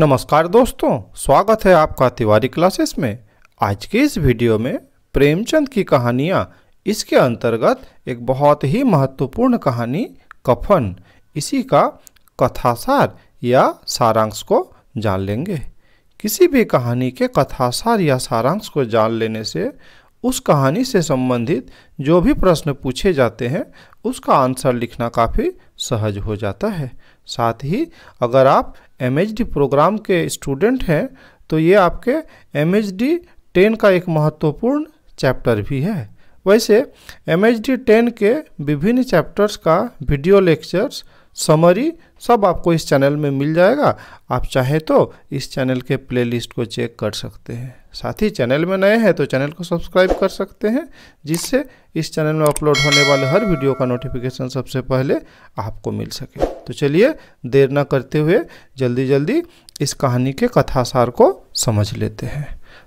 नमस्कार दोस्तों स्वागत है आपका तिवारी क्लासेस में आज के इस वीडियो में प्रेमचंद की कहानियाँ इसके अंतर्गत एक बहुत ही महत्वपूर्ण कहानी कफन इसी का कथासार या सारांश को जान लेंगे किसी भी कहानी के कथासार या सारांश को जान लेने से उस कहानी से संबंधित जो भी प्रश्न पूछे जाते हैं उसका आंसर लिखना काफ़ी सहज हो जाता है साथ ही अगर आप एम प्रोग्राम के स्टूडेंट हैं तो ये आपके एम एच डी टेन का एक महत्वपूर्ण चैप्टर भी है वैसे एम एच डी टेन के विभिन्न चैप्टर्स का वीडियो लेक्चर्स समरी सब आपको इस चैनल में मिल जाएगा आप चाहें तो इस चैनल के प्लेलिस्ट को चेक कर सकते हैं साथ ही चैनल में नए हैं तो चैनल को सब्सक्राइब कर सकते हैं जिससे इस चैनल में अपलोड होने वाले हर वीडियो का नोटिफिकेशन सबसे पहले आपको मिल सके तो चलिए देर ना करते हुए जल्दी जल्दी इस कहानी के कथासार को समझ लेते हैं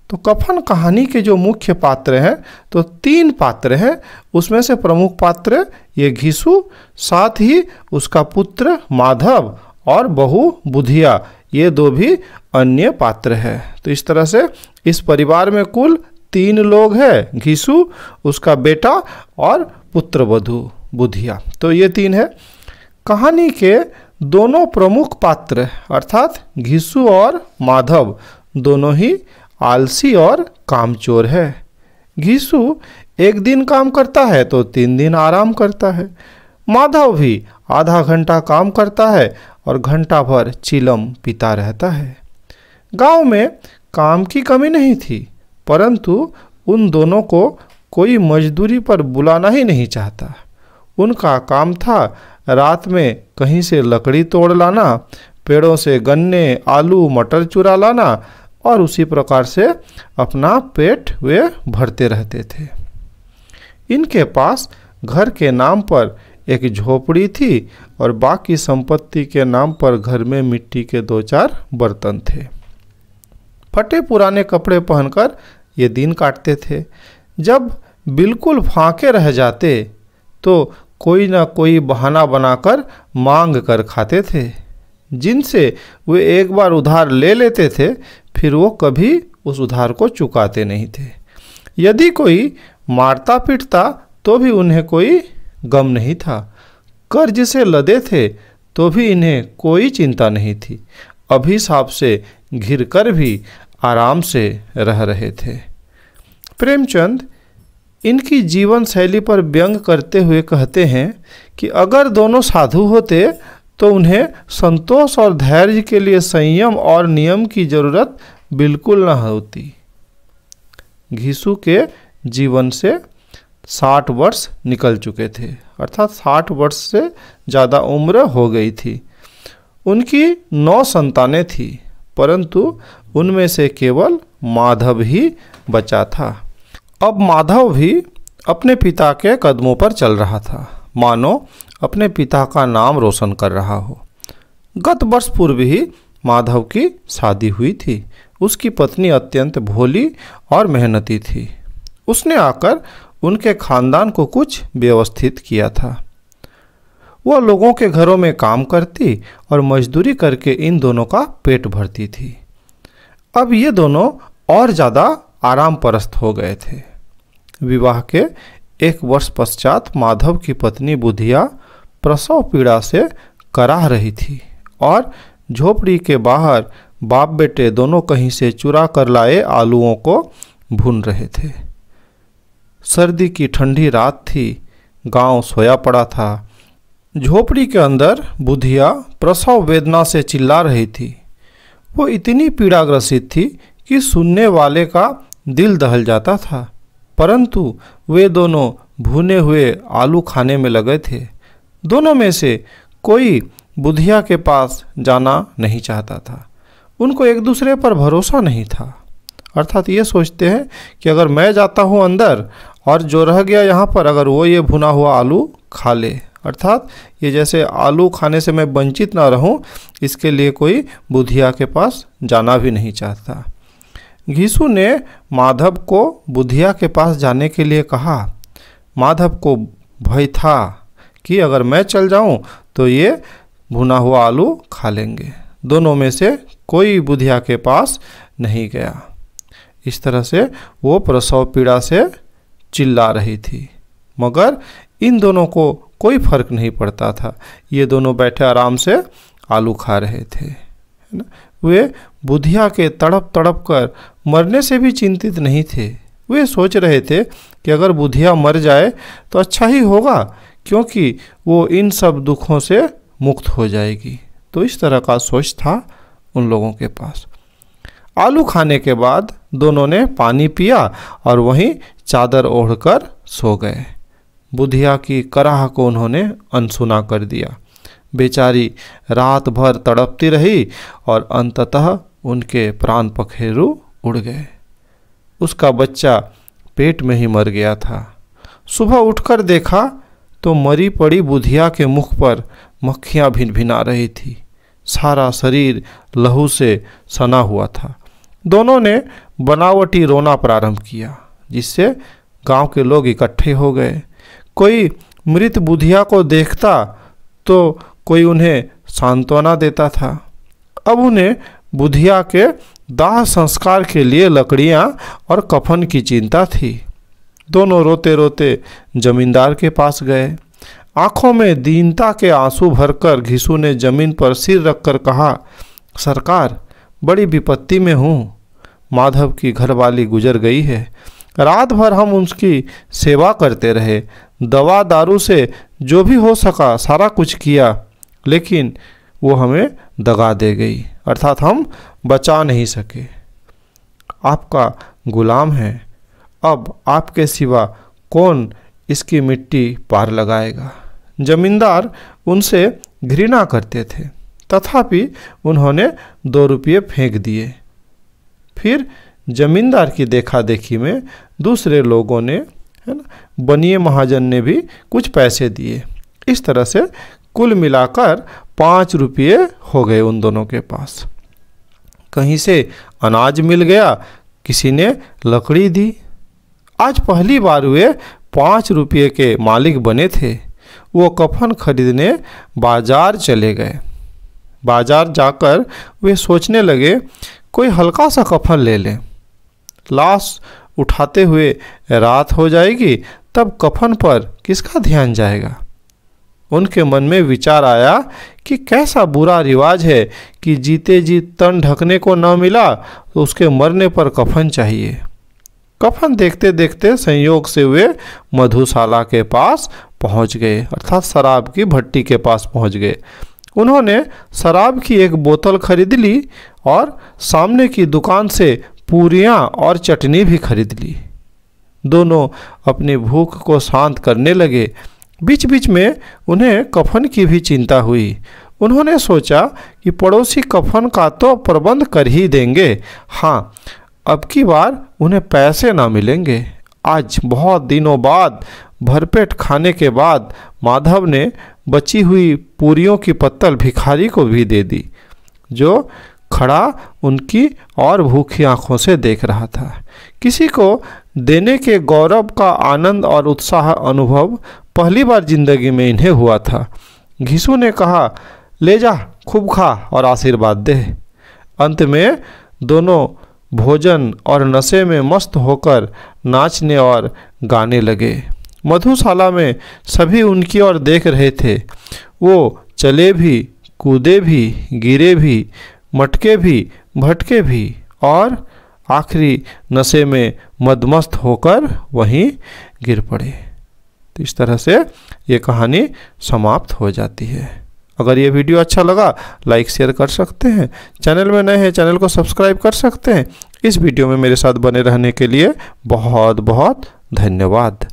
तो कफन कहानी के जो मुख्य पात्र हैं तो तीन पात्र हैं उसमें से प्रमुख पात्र ये घीसु साथ ही उसका पुत्र माधव और बहु बुधिया ये दो भी अन्य पात्र है तो इस तरह से इस परिवार में कुल तीन लोग हैं घीसु उसका बेटा और पुत्रवधु बुधिया तो ये तीन है कहानी के दोनों प्रमुख पात्र अर्थात घीसु और माधव दोनों ही आलसी और कामचोर है घीसु एक दिन काम करता है तो तीन दिन आराम करता है माधव भी आधा घंटा काम करता है और घंटा भर चिलम पीता रहता है गांव में काम की कमी नहीं थी परंतु उन दोनों को कोई मजदूरी पर बुलाना ही नहीं चाहता उनका काम था रात में कहीं से लकड़ी तोड़ लाना पेड़ों से गन्ने आलू मटर चुरा लाना और उसी प्रकार से अपना पेट वे भरते रहते थे इनके पास घर के नाम पर एक झोपड़ी थी और बाकी संपत्ति के नाम पर घर में मिट्टी के दो चार बर्तन थे फटे पुराने कपड़े पहनकर ये दिन काटते थे जब बिल्कुल फांके रह जाते तो कोई ना कोई बहाना बनाकर मांग कर खाते थे जिनसे वे एक बार उधार ले लेते थे फिर वो कभी उस उधार को चुकाते नहीं थे यदि कोई मारता पीटता तो भी उन्हें कोई गम नहीं था कर्ज से लदे थे तो भी इन्हें कोई चिंता नहीं थी अभिशाप से घिर कर भी आराम से रह रहे थे प्रेमचंद इनकी जीवन शैली पर व्यंग करते हुए कहते हैं कि अगर दोनों साधु होते तो उन्हें संतोष और धैर्य के लिए संयम और नियम की जरूरत बिल्कुल न होती घीसू के जीवन से साठ वर्ष निकल चुके थे अर्थात साठ वर्ष से ज़्यादा उम्र हो गई थी उनकी नौ संतानें थी परंतु उनमें से केवल माधव ही बचा था अब माधव भी अपने पिता के कदमों पर चल रहा था मानो अपने पिता का नाम रोशन कर रहा हो गत वर्ष पूर्व ही माधव की शादी हुई थी उसकी पत्नी अत्यंत भोली और मेहनती थी उसने आकर उनके खानदान को कुछ व्यवस्थित किया था वह लोगों के घरों में काम करती और मजदूरी करके इन दोनों का पेट भरती थी अब ये दोनों और ज़्यादा आराम परस्त हो गए थे विवाह के एक वर्ष पश्चात माधव की पत्नी बुधिया प्रसव पीड़ा से कराह रही थी और झोपड़ी के बाहर बाप बेटे दोनों कहीं से चुरा कर लाए आलुओं को भून रहे थे सर्दी की ठंडी रात थी गांव सोया पड़ा था झोपड़ी के अंदर बुधिया प्रसव वेदना से चिल्ला रही थी वो इतनी पीड़ाग्रसित थी कि सुनने वाले का दिल दहल जाता था परंतु वे दोनों भुने हुए आलू खाने में लगे थे दोनों में से कोई बुधिया के पास जाना नहीं चाहता था उनको एक दूसरे पर भरोसा नहीं था अर्थात ये सोचते हैं कि अगर मैं जाता हूँ अंदर और जो रह गया यहाँ पर अगर वो ये भुना हुआ आलू खा ले अर्थात ये जैसे आलू खाने से मैं वंचित ना रहूँ इसके लिए कोई बुधिया के पास जाना भी नहीं चाहता घीसू ने माधव को बुधिया के पास जाने के लिए कहा माधव को भय था कि अगर मैं चल जाऊँ तो ये भुना हुआ आलू खा लेंगे दोनों में से कोई बुधिया के पास नहीं गया इस तरह से वो प्रसव पीड़ा से चिल्ला रही थी मगर इन दोनों को कोई फर्क नहीं पड़ता था ये दोनों बैठे आराम से आलू खा रहे थे है ना वे बुधिया के तड़प तड़प कर मरने से भी चिंतित नहीं थे वे सोच रहे थे कि अगर बुधिया मर जाए तो अच्छा ही होगा क्योंकि वो इन सब दुखों से मुक्त हो जाएगी तो इस तरह का सोच था उन लोगों के पास आलू खाने के बाद दोनों ने पानी पिया और वहीं चादर ओढ़कर सो गए बुधिया की कराह को उन्होंने अनसुना कर दिया बेचारी रात भर तड़पती रही और अंततः उनके प्राण पखेरु उड़ गए उसका बच्चा पेट में ही मर गया था सुबह उठकर देखा तो मरी पड़ी बुधिया के मुख पर मक्खियाँ भिन भिना रही थी सारा शरीर लहू से सना हुआ था दोनों ने बनावटी रोना प्रारंभ किया जिससे गांव के लोग इकट्ठे हो गए कोई मृत बुधिया को देखता तो कोई उन्हें सांत्वना देता था अब उन्हें बुधिया के दाह संस्कार के लिए लकड़ियाँ और कफन की चिंता थी दोनों रोते रोते जमींदार के पास गए आंखों में दीनता के आंसू भरकर घिसू ने जमीन पर सिर रखकर कहा सरकार बड़ी विपत्ति में हूँ माधव की घरवाली गुजर गई है रात भर हम उसकी सेवा करते रहे दवा दारू से जो भी हो सका सारा कुछ किया लेकिन वो हमें दगा दे गई अर्थात हम बचा नहीं सके आपका गुलाम है अब आपके सिवा कौन इसकी मिट्टी पार लगाएगा जमींदार उनसे घृणा करते थे तथापि उन्होंने दो रुपये फेंक दिए फिर जमींदार की देखा देखी में दूसरे लोगों ने है ना बनिए महाजन ने भी कुछ पैसे दिए इस तरह से कुल मिलाकर पाँच रुपये हो गए उन दोनों के पास कहीं से अनाज मिल गया किसी ने लकड़ी दी आज पहली बार वे पाँच रुपये के मालिक बने थे वो कफन खरीदने बाजार चले गए बाजार जाकर वे सोचने लगे कोई हल्का सा कफन ले लें लाश उठाते हुए रात हो जाएगी तब कफन पर किसका ध्यान जाएगा उनके मन में विचार आया कि कैसा बुरा रिवाज है कि जीते जी तन ढकने को न मिला तो उसके मरने पर कफन चाहिए कफन देखते देखते संयोग से वे मधुशाला के पास पहुंच गए अर्थात शराब की भट्टी के पास पहुंच गए उन्होंने शराब की एक बोतल खरीद ली और सामने की दुकान से पूरियाँ और चटनी भी खरीद ली दोनों अपनी भूख को शांत करने लगे बीच बीच में उन्हें कफन की भी चिंता हुई उन्होंने सोचा कि पड़ोसी कफन का तो प्रबंध कर ही देंगे हाँ अब की बार उन्हें पैसे ना मिलेंगे आज बहुत दिनों बाद भरपेट खाने के बाद माधव ने बची हुई पूरियों की पत्तल भिखारी को भी दे दी जो खड़ा उनकी और भूखी आंखों से देख रहा था किसी को देने के गौरव का आनंद और उत्साह अनुभव पहली बार जिंदगी में इन्हें हुआ था घिसू ने कहा ले जा खूब खा और आशीर्वाद दे अंत में दोनों भोजन और नशे में मस्त होकर नाचने और गाने लगे मधुशाला में सभी उनकी ओर देख रहे थे वो चले भी कूदे भी गिरे भी मटके भी भटके भी और आखिरी नशे में मदमस्त होकर वहीं गिर पड़े तो इस तरह से ये कहानी समाप्त हो जाती है अगर ये वीडियो अच्छा लगा लाइक शेयर कर सकते हैं चैनल में नए हैं चैनल को सब्सक्राइब कर सकते हैं इस वीडियो में मेरे साथ बने रहने के लिए बहुत बहुत धन्यवाद